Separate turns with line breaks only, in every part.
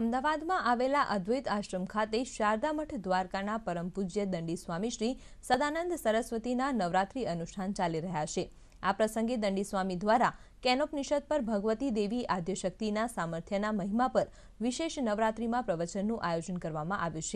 અમદાવાદમાં આવેલા અદ્વૈત આશ્રમ ખાતે શારદા મઠ દ્વારકાના પરમ પૂજ્ય દંડી સ્વામી શ્રી સદાનંદ સરસ્વતીના નવરાત્રી અનુષ્ઠાન ચાલી રહ્યા છે આ પ્રસંગે દંડી સ્વામી દ્વારા કેનોપનિષદ પર ભગવતી દેવી આદ્યશક્તિના સામર્થ્યના મહિમા પર વિશેષ નવરાત્રિમાં પ્રવચનનું આયોજન કરવામાં આવ્યું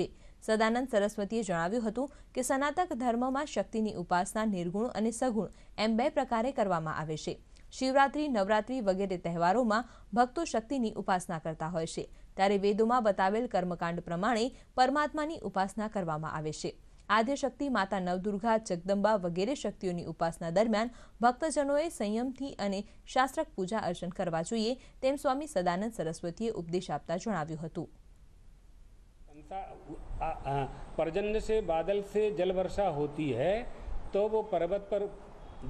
છે સદાનંદ સરસ્વતીએ જણાવ્યું હતું કે સનાતક ધર્મમાં શક્તિની ઉપાસના નિર્ગુણ અને સગુણ એમ બે પ્રકારે કરવામાં આવે છે શિવરાત્રિ નવરાત્રિ વગેરે તહેવારોમાં ભક્તો શક્તિની ઉપાસના કરતા હોય છે ત્યારે વેદોમાં બતાવેલ કર્મકાંડ પ્રમાણે પરમાત્માની ઉપાસના કરવામાં આવે છે આદ્યશક્તિ માતા નવદુર્ગા જગદંબા વગેરે શક્તિઓની ઉપાસના દરમિયાન ભક્તજનોએ સંયમથી અને શાસ્ત્રક પૂજા અર્ચન કરવા જોઈએ તેમ સ્વામી સદાનંદ સરસ્વતીએ ઉપદેશ આપતા જણાવ્યું હતું
पर्जन्य से बादल से जल वर्षा होती है तो वो पर्वत पर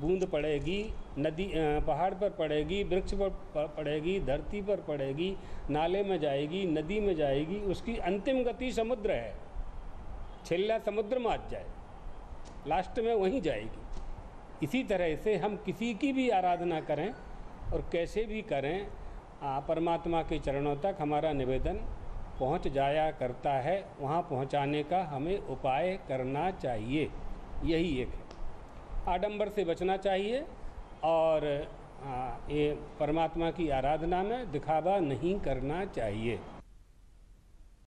बूंद पड़ेगी नदी पहाड़ पर पड़ेगी वृक्ष पर पड़ेगी धरती पर पड़ेगी नाले में जाएगी नदी में जाएगी उसकी अंतिम गति समुद्र है छिल्ला समुद्र में आज जाए लास्ट में वहीं जाएगी इसी तरह से हम किसी की भी आराधना करें और कैसे भी करें परमात्मा के चरणों तक हमारा निवेदन पहुंच जाया करता है वहां पहुंचाने का हमें उपाय करना चाहिए यही एक है आडंबर से बचना चाहिए और ये परमात्मा की आराधना में दिखावा नहीं करना चाहिए